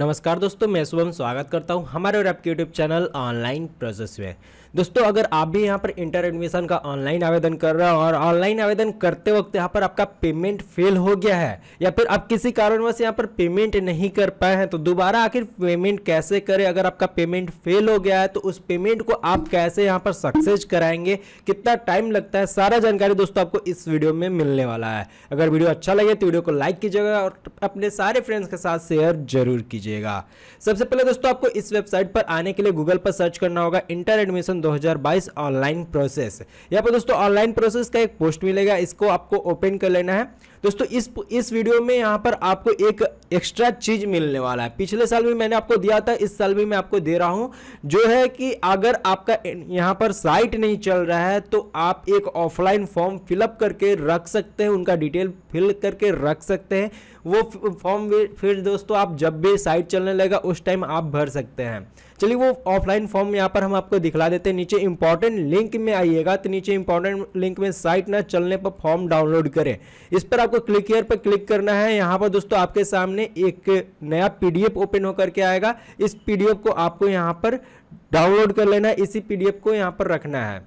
नमस्कार दोस्तों मैं शुभम स्वागत करता हूँ हमारे और आपके यूट्यूब चैनल ऑनलाइन प्रोसेस में दोस्तों अगर आप भी यहाँ पर इंटर एडमिशन का ऑनलाइन आवेदन कर रहे हो और ऑनलाइन आवेदन करते वक्त यहाँ पर आपका पेमेंट फेल हो गया है या फिर आप किसी कारणवश यहाँ पर पेमेंट नहीं कर पाए हैं तो दोबारा आखिर पेमेंट कैसे करें अगर आपका पेमेंट फेल हो गया है तो उस पेमेंट को आप कैसे यहाँ पर सक्सेस कराएंगे कितना टाइम लगता है सारा जानकारी दोस्तों आपको इस वीडियो में मिलने वाला है अगर वीडियो अच्छा लगे तो वीडियो को लाइक कीजिएगा और अपने सारे फ्रेंड्स के साथ शेयर जरूर कीजिएगा सबसे पहले दोस्तों आपको इस वेबसाइट पर आने के लिए गूगल पर सर्च करना होगा इंटर एडमिशन 2022 ऑनलाइन प्रोसेस यहाँ पर दोस्तों ऑनलाइन प्रोसेस का एक पोस्ट मिलेगा इसको आपको ओपन कर लेना है दोस्तों इस इस वीडियो में यहाँ पर आपको एक एक्स्ट्रा चीज मिलने वाला है पिछले साल भी मैंने आपको दिया था इस साल भी मैं आपको दे रहा हूँ जो है कि अगर आपका यहाँ पर साइट नहीं चल रहा है तो आप एक ऑफलाइन फॉर्म फिलअप करके रख सकते हैं उनका डिटेल फिल करके रख सकते हैं वो फॉर्म फिर दोस्तों आप जब भी साइट चलने लगेगा उस टाइम आप भर सकते हैं चलिए वो ऑफलाइन फॉर्म यहाँ पर हम आपको दिखला देते हैं नीचे इंपॉर्टेंट लिंक में आइएगा तो नीचे इंपॉर्टेंट लिंक में साइट ना चलने पर फॉर्म डाउनलोड करें इस पर आपको क्लिक ईयर पर क्लिक करना है यहाँ पर दोस्तों आपके सामने एक नया पीडीएफ ओपन होकर के आएगा इस पीडीएफ को आपको यहाँ पर डाउनलोड कर लेना है इसी पीडीएफ को यहाँ पर रखना है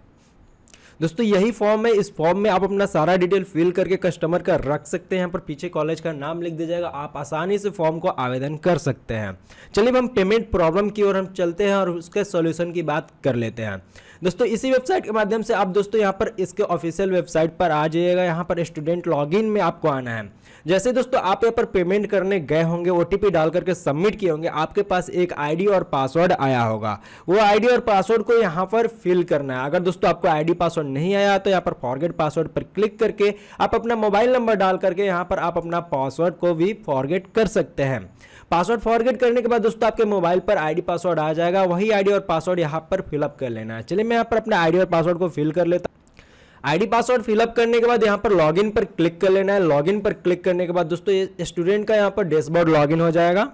दोस्तों यही फॉर्म है इस फॉर्म में आप अपना सारा डिटेल फिल करके कस्टमर का रख सकते हैं पर पीछे कॉलेज का नाम लिख दिया जाएगा आप आसानी से फॉर्म को आवेदन कर सकते हैं चलिए हम पेमेंट प्रॉब्लम की ओर हम चलते हैं और उसके सोल्यूशन की बात कर लेते हैं दोस्तों इसी वेबसाइट के माध्यम से आप दोस्तों यहाँ पर इसके ऑफिशियल वेबसाइट पर आ जाइएगा यहाँ पर स्टूडेंट लॉगिन में आपको आना है जैसे दोस्तों आप यहाँ पर पेमेंट करने गए होंगे ओ डाल करके सबमिट किए होंगे आपके पास एक आईडी और पासवर्ड आया होगा वो आईडी और पासवर्ड को यहाँ पर फिल करना है अगर दोस्तों आपको आईडी पासवर्ड नहीं आया तो यहाँ पर फॉरगेट पासवर्ड पर क्लिक करके आप अपना मोबाइल नंबर डाल करके यहाँ पर आप अपना पासवर्ड को भी फॉरगेट कर सकते हैं पासवर्ड फॉरगेट करने के बाद दोस्तों आपके मोबाइल पर आईडी पासवर्ड आ जाएगा वही आईडी और पासवर्ड यहाँ पर फिलअप कर लेना है चलिए मैं यहाँ पर अपने आईडी और पासवर्ड को फिल कर लेता आईडी पासवर्ड फिलअप करने के बाद यहाँ पर लॉगिन पर क्लिक कर लेना है लॉगिन पर क्लिक करने के बाद दोस्तों स्टूडेंट का यहाँ पर डैशबोर्ड लॉगिन हो जाएगा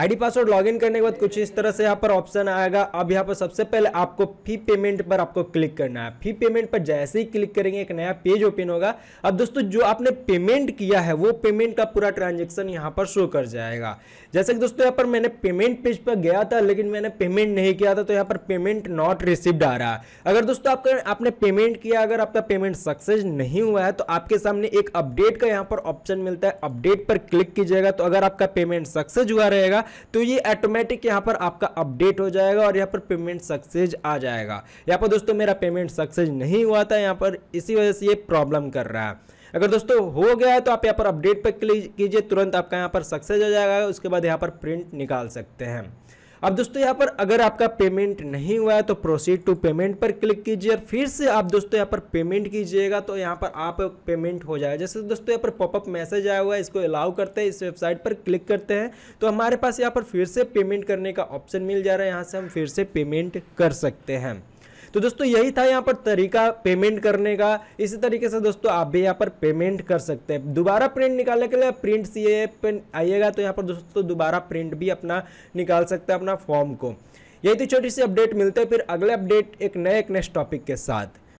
आईडी पासवर्ड लॉगिन करने के बाद कुछ इस तरह से यहाँ पर ऑप्शन आएगा अब यहाँ पर सबसे पहले आपको फी पेमेंट पर आपको क्लिक करना है फी पेमेंट पर जैसे ही क्लिक करेंगे एक नया पेज ओपन होगा अब दोस्तों जो आपने पेमेंट किया है वो पेमेंट का पूरा ट्रांजेक्शन यहाँ पर शो कर जाएगा जैसे कि दोस्तों यहाँ पर मैंने पेमेंट पेज पर गया था लेकिन मैंने पेमेंट नहीं किया था तो यहाँ पर पेमेंट नॉट रिसिव्ड आ रहा है अगर दोस्तों आपका आपने पेमेंट किया अगर आपका पेमेंट सक्सेस नहीं हुआ है तो आपके सामने एक अपडेट का यहाँ पर ऑप्शन मिलता है अपडेट पर क्लिक कीजिएगा तो अगर आपका पेमेंट सक्सेस हुआ रहेगा जाएगा तो ये ऑटोमेटिक यहाँ पर आपका अपडेट हो जाएगा और यहाँ पर पेमेंट सक्सेस आ जाएगा यहाँ पर दोस्तों मेरा पेमेंट सक्सेस नहीं हुआ था यहाँ पर इसी वजह से ये प्रॉब्लम कर रहा है अगर दोस्तों हो गया है तो आप यहाँ पर अपडेट पर क्लिक कीजिए तुरंत आपका यहाँ पर सक्सेस हो जाएगा उसके बाद यहाँ पर प्रिंट निकाल सकते हैं अब दोस्तों यहाँ पर अगर आपका पेमेंट नहीं हुआ है तो प्रोसीड टू पेमेंट पर क्लिक कीजिए और फिर से आप दोस्तों यहाँ पर पेमेंट कीजिएगा तो यहाँ पर आप पेमेंट हो जाएगा जैसे दोस्तों यहाँ पर पॉपअप मैसेज आया हुआ है इसको अलाउ करते हैं इस वेबसाइट पर क्लिक करते हैं तो हमारे पास यहाँ पर फिर से पेमेंट करने का ऑप्शन मिल जा रहा है यहाँ से हम फिर से पेमेंट कर सकते हैं तो दोस्तों यही था यहाँ पर तरीका पेमेंट करने का इसी तरीके से दोस्तों आप भी यहाँ पर पेमेंट कर सकते हैं दोबारा प्रिंट निकालने के लिए प्रिंट सी आइएगा तो यहाँ पर दोस्तों दोबारा प्रिंट भी अपना निकाल सकते हैं अपना फॉर्म को यही थी छोटी सी अपडेट मिलते हैं फिर अगले अपडेट एक नए एक नेक्स्ट टॉपिक के साथ